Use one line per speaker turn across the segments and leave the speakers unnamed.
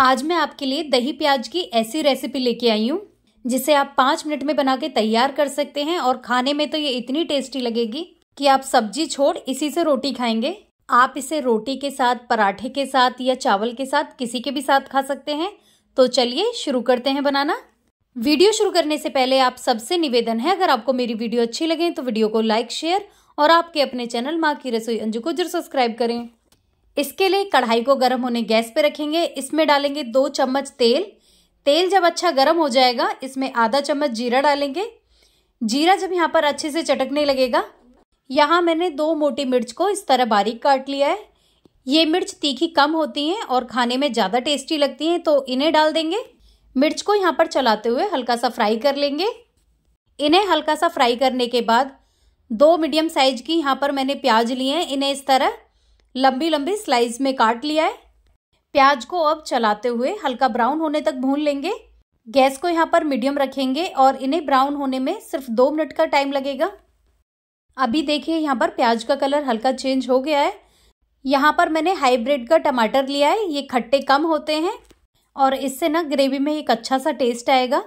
आज मैं आपके लिए दही प्याज की ऐसी रेसिपी लेके आई हूँ जिसे आप पाँच मिनट में बना के तैयार कर सकते हैं और खाने में तो ये इतनी टेस्टी लगेगी कि आप सब्जी छोड़ इसी से रोटी खाएंगे आप इसे रोटी के साथ पराठे के साथ या चावल के साथ किसी के भी साथ खा सकते हैं तो चलिए शुरू करते हैं बनाना वीडियो शुरू करने से पहले आप सबसे निवेदन है अगर आपको मेरी वीडियो अच्छी लगे तो वीडियो को लाइक शेयर और आपके अपने चैनल माँ की रसोई अंजू को जरूर सब्सक्राइब करें इसके लिए कढ़ाई को गर्म होने गैस पे रखेंगे इसमें डालेंगे दो चम्मच तेल तेल जब अच्छा गर्म हो जाएगा इसमें आधा चम्मच जीरा डालेंगे जीरा जब यहाँ पर अच्छे से चटकने लगेगा यहाँ मैंने दो मोटी मिर्च को इस तरह बारीक काट लिया है ये मिर्च तीखी कम होती हैं और खाने में ज़्यादा टेस्टी लगती हैं तो इन्हें डाल देंगे मिर्च को यहाँ पर चलाते हुए हल्का सा फ्राई कर लेंगे इन्हें हल्का सा फ्राई करने के बाद दो मीडियम साइज की यहाँ पर मैंने प्याज लिए हैं इन्हें इस तरह लंबी लंबी स्लाइस में काट लिया है प्याज को अब चलाते हुए हल्का ब्राउन होने तक भून लेंगे गैस को यहाँ पर मीडियम रखेंगे और इन्हें ब्राउन होने में सिर्फ दो मिनट का टाइम लगेगा अभी देखिए यहाँ पर प्याज का कलर हल्का चेंज हो गया है यहाँ पर मैंने हाईब्रिड का टमाटर लिया है ये खट्टे कम होते हैं और इससे ना ग्रेवी में एक अच्छा सा टेस्ट आएगा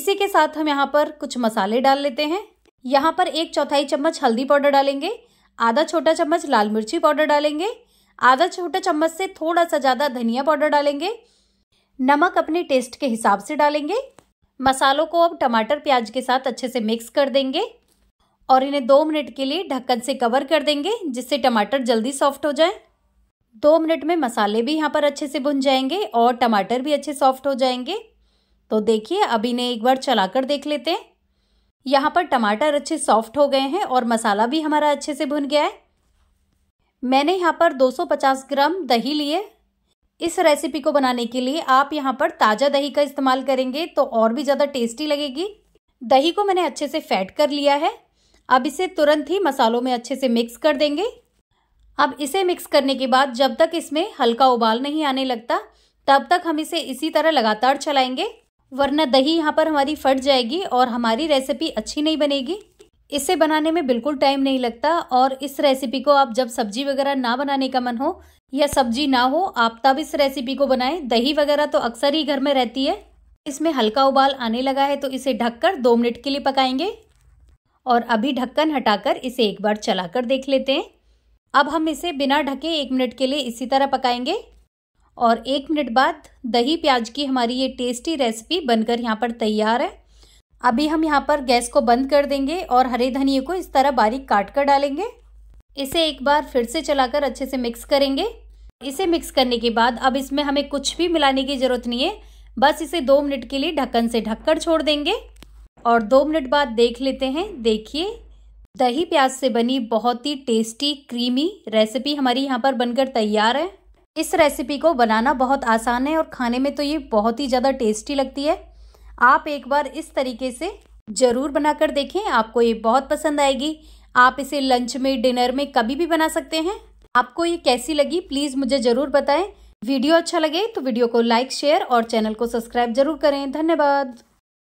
इसी के साथ हम यहाँ पर कुछ मसाले डाल लेते हैं यहाँ पर एक चौथाई चम्मच हल्दी पाउडर डालेंगे आधा छोटा चम्मच लाल मिर्ची पाउडर डालेंगे आधा छोटा चम्मच से थोड़ा सा ज़्यादा धनिया पाउडर डालेंगे नमक अपने टेस्ट के हिसाब से डालेंगे मसालों को अब टमाटर प्याज के साथ अच्छे से मिक्स कर देंगे और इन्हें दो मिनट के लिए ढक्कन से कवर कर देंगे जिससे टमाटर जल्दी सॉफ्ट हो जाए दो मिनट में मसाले भी यहाँ पर अच्छे से भुन जाएंगे और टमाटर भी अच्छे सॉफ्ट हो जाएंगे तो देखिए अब इन्हें एक बार चलाकर देख लेते हैं यहाँ पर टमाटर अच्छे सॉफ्ट हो गए हैं और मसाला भी हमारा अच्छे से भुन गया है मैंने यहाँ पर 250 ग्राम दही लिए इस रेसिपी को बनाने के लिए आप यहाँ पर ताज़ा दही का इस्तेमाल करेंगे तो और भी ज़्यादा टेस्टी लगेगी दही को मैंने अच्छे से फैट कर लिया है अब इसे तुरंत ही मसालों में अच्छे से मिक्स कर देंगे अब इसे मिक्स करने के बाद जब तक इसमें हल्का उबाल नहीं आने लगता तब तक हम इसे इसी तरह लगातार चलाएंगे वरना दही यहाँ पर हमारी फट जाएगी और हमारी रेसिपी अच्छी नहीं बनेगी इसे बनाने में बिल्कुल टाइम नहीं लगता और इस रेसिपी को आप जब सब्जी वगैरह ना बनाने का मन हो या सब्जी ना हो आप तब इस रेसिपी को बनाएं दही वगैरह तो अक्सर ही घर में रहती है इसमें हल्का उबाल आने लगा है तो इसे ढककर दो मिनट के लिए पकाएंगे और अभी ढक्कन हटाकर इसे एक बार चलाकर देख लेते हैं अब हम इसे बिना ढके एक मिनट के लिए इसी तरह पकाएंगे और एक मिनट बाद दही प्याज की हमारी ये टेस्टी रेसिपी बनकर यहाँ पर तैयार है अभी हम यहाँ पर गैस को बंद कर देंगे और हरे धनिए को इस तरह बारीक काट कर डालेंगे इसे एक बार फिर से चलाकर अच्छे से मिक्स करेंगे इसे मिक्स करने के बाद अब इसमें हमें कुछ भी मिलाने की ज़रूरत नहीं है बस इसे दो मिनट के लिए ढक्कन से ढककर छोड़ देंगे और दो मिनट बाद देख लेते हैं देखिए दही प्याज से बनी बहुत ही टेस्टी क्रीमी रेसिपी हमारी यहाँ पर बनकर तैयार है इस रेसिपी को बनाना बहुत आसान है और खाने में तो ये बहुत ही ज़्यादा टेस्टी लगती है आप एक बार इस तरीके से ज़रूर बनाकर देखें आपको ये बहुत पसंद आएगी आप इसे लंच में डिनर में कभी भी बना सकते हैं आपको ये कैसी लगी प्लीज़ मुझे ज़रूर बताएं वीडियो अच्छा लगे तो वीडियो को लाइक शेयर और चैनल को सब्सक्राइब जरूर करें धन्यवाद